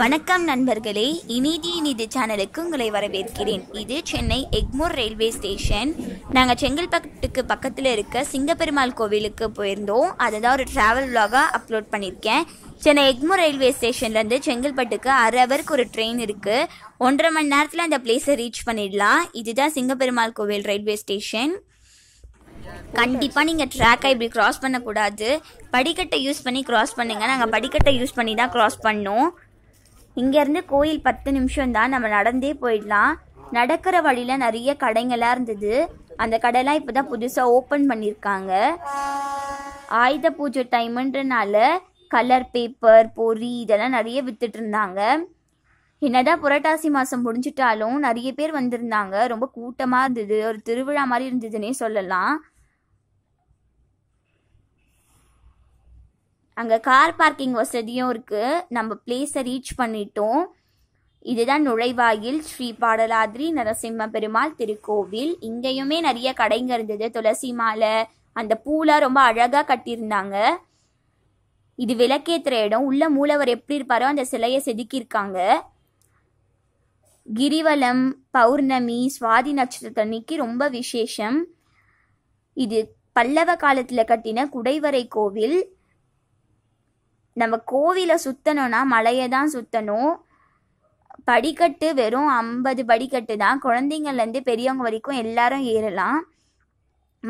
வணக்கம் நண்பர்களே இனிதி நிதி சேனலுக்கு உங்களை வரவேற்கிறேன் இது சென்னை எக்மூர் ரயில்வே ஸ்டேஷன் நாங்கள் செங்கல்பட்டுக்கு பக்கத்தில் இருக்க சிங்கப்பெருமாள் கோவிலுக்கு போயிருந்தோம் அதை தான் ஒரு ட்ராவல் விலாகாக அப்லோட் பண்ணியிருக்கேன் சென்னை எக்மூர் ரயில்வே ஸ்டேஷன்லேருந்து செங்கல்பட்டுக்கு அரை ஹவருக்கு ஒரு ட்ரெயின் இருக்குது ஒன்றரை மணி நேரத்தில் அந்த பிளேஸை ரீச் பண்ணிடலாம் இதுதான் சிங்கப்பெருமாள் கோவில் ரயில்வே ஸ்டேஷன் கண்டிப்பாக நீங்கள் ட்ராக்கை இப்படி க்ராஸ் பண்ணக்கூடாது படிக்கட்டை யூஸ் பண்ணி க்ராஸ் பண்ணுங்கள் நாங்கள் படிக்கட்டை யூஸ் பண்ணி தான் க்ராஸ் பண்ணோம் இங்கேருந்து கோயில் பத்து நிமிஷம் தான் நம்ம நடந்தே போயிடலாம் நடக்கிற வழியில் நிறைய கடைங்களா இருந்தது அந்த கடைலாம் இப்போ தான் புதுசாக ஓப்பன் பண்ணியிருக்காங்க ஆயுத பூஜை டைமுன்றனால கலர் பேப்பர் பொறி இதெல்லாம் நிறைய வித்துட்டு இருந்தாங்க என்னதான் புரட்டாசி மாதம் முடிஞ்சிட்டாலும் நிறைய பேர் வந்திருந்தாங்க ரொம்ப கூட்டமாக இருந்தது ஒரு திருவிழா மாதிரி இருந்ததுன்னே சொல்லலாம் அங்கே கார் பார்க்கிங் வசதியும் இருக்குது நம்ம பிளேஸை ரீச் பண்ணிட்டோம் இதுதான் நுழைவாயில் ஸ்ரீ பாடலாதிரி நரசிம்ம பெருமாள் திருக்கோவில் இங்கேயுமே நிறைய கடைங்க இருந்தது துளசி மாலை அந்த பூலாம் ரொம்ப அழகாக கட்டியிருந்தாங்க இது விளக்கேற்றுற இடம் உள்ள மூலவர் எப்படி இருப்பாரோ அந்த சிலையை செதுக்கியிருக்காங்க கிரிவலம் பௌர்ணமி சுவாதி நட்சத்திரத்தன்னைக்கு ரொம்ப விசேஷம் இது பல்லவ காலத்தில் கட்டின குடைவரை கோவில் நம்ம கோவிலை சுத்தணும்னா மலையை தான் சுற்றணும் படிக்கட்டு வெறும் ஐம்பது படிக்கட்டு தான் குழந்தைங்கள்லேருந்து பெரியவங்க வரைக்கும் எல்லாரும் ஏறலாம்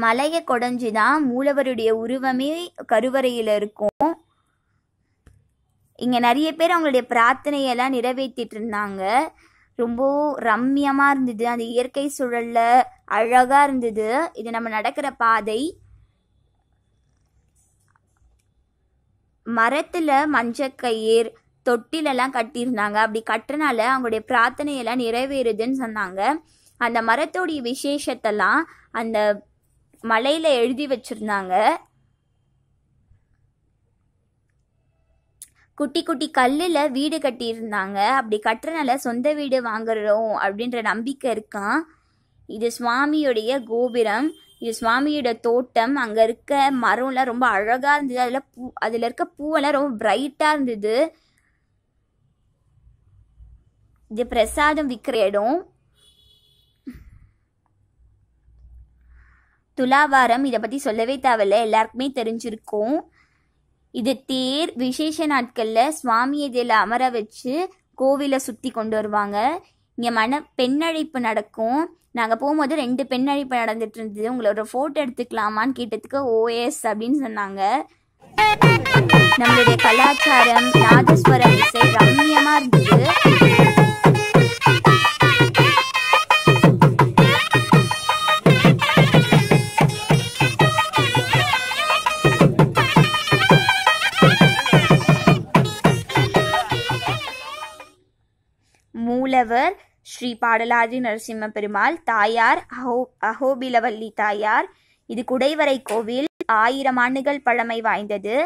மலையை குடஞ்சி தான் மூலவருடைய உருவமே கருவறையில் இருக்கும் இங்கே நிறைய பேர் அவங்களுடைய பிரார்த்தனையெல்லாம் நிறைவேற்றிட்டு இருந்தாங்க ரொம்ப ரம்யமாக இருந்தது அந்த இயற்கை சூழலில் அழகாக இருந்தது இது நம்ம நடக்கிற பாதை மரத்தில் மஞ்சக்கயிர் தொட்டிலெல்லாம் கட்டியிருந்தாங்க அப்படி கட்டுறனால அவங்களுடைய பிரார்த்தனையெல்லாம் நிறைவேறுதுன்னு சொன்னாங்க அந்த மரத்தோடைய விசேஷத்தெல்லாம் அந்த மலையில் எழுதி வச்சுருந்தாங்க குட்டி குட்டி கல்லில் வீடு கட்டியிருந்தாங்க அப்படி கட்டுறனால சொந்த வீடு வாங்குறோம் அப்படின்ற நம்பிக்கை இருக்கான் இது சுவாமியுடைய கோபுரம் இது சுவாமியோட தோட்டம் அங்கே இருக்க மரம்லாம் ரொம்ப அழகாக இருந்தது அதில் பூ அதில் இருக்க பூவெல்லாம் ரொம்ப பிரைட்டாக இருந்தது இது பிரசாதம் விற்கிற இடம் துலாவாரம் இதை பற்றி சொல்லவே தேவையில்ல எல்லாருக்குமே தெரிஞ்சிருக்கும் இது தேர் விசேஷ நாட்களில் சுவாமி இதில் அமர வச்சு கோவிலை சுற்றி கொண்டு வருவாங்க இங்கே மன பெண்ணழைப்பு நடக்கும் நாங்கள் போகும்போது ரெண்டு பெண்ணழைப்பு நடந்துட்டு இருந்தது உங்களோட ஃபோட்டோ எடுத்துக்கலாமான்னு கேட்டதுக்கு ஓஎஸ் அப்படின்னு சொன்னாங்க நம்மளுடைய கலாச்சாரம் ராஜஸ்வரம் இசை ரம்யமாக இருந்தது மூலவர் ஸ்ரீ பாடலாதி நரசிம்ம பெருமாள் தாயார் அஹோ அஹோபிலவல்லி தாயார் இது குடைவரை கோவில் ஆயிரம் ஆண்டுகள் பழமை வாய்ந்தது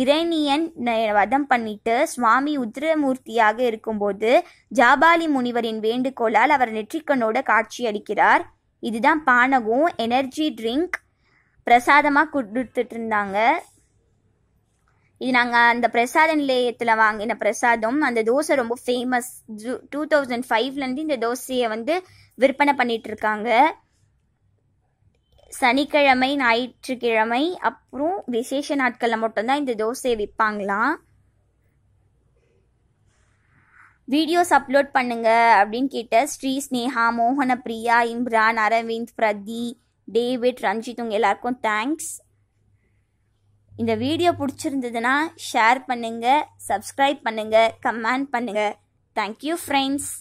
இரேனியன் வதம் பண்ணிட்டு சுவாமி உத்ரமூர்த்தியாக இருக்கும்போது ஜாபாலி முனிவரின் வேண்டுகோளால் அவர் நெற்றிக்கண்ணோட காட்சி அளிக்கிறார் இதுதான் பானகம் எனர்ஜி ட்ரிங்க் பிரசாதமாக கொடுத்துட்டு இருந்தாங்க இது நாங்கள் அந்த பிரசாத நிலையத்தில் வாங்கின பிரசாதம் அந்த தோசை ரொம்ப ஃபேமஸ் டூ தௌசண்ட் ஃபைவ்லேருந்து இந்த தோசையை வந்து விற்பனை பண்ணிட்டு இருக்காங்க சனிக்கிழமை ஞாயிற்றுக்கிழமை அப்புறம் விசேஷ நாட்களில் மட்டும்தான் இந்த தோசையை விற்பாங்களாம் வீடியோஸ் அப்லோட் பண்ணுங்க அப்படின்னு கேட்ட ஸ்ரீ ஸ்னேஹா மோகன பிரியா இம்ரான் அரவிந்த் பிரதி டேவிட் ரஞ்சித் உங்க எல்லாருக்கும் தேங்க்ஸ் இந்த வீடியோ பிடிச்சிருந்ததுன்னா ஷேர் பண்ணுங்கள் சப்ஸ்கிரைப் பண்ணுங்கள் கமெண்ட் பண்ணுங்கள் தேங்க்யூ ஃப்ரெண்ட்ஸ்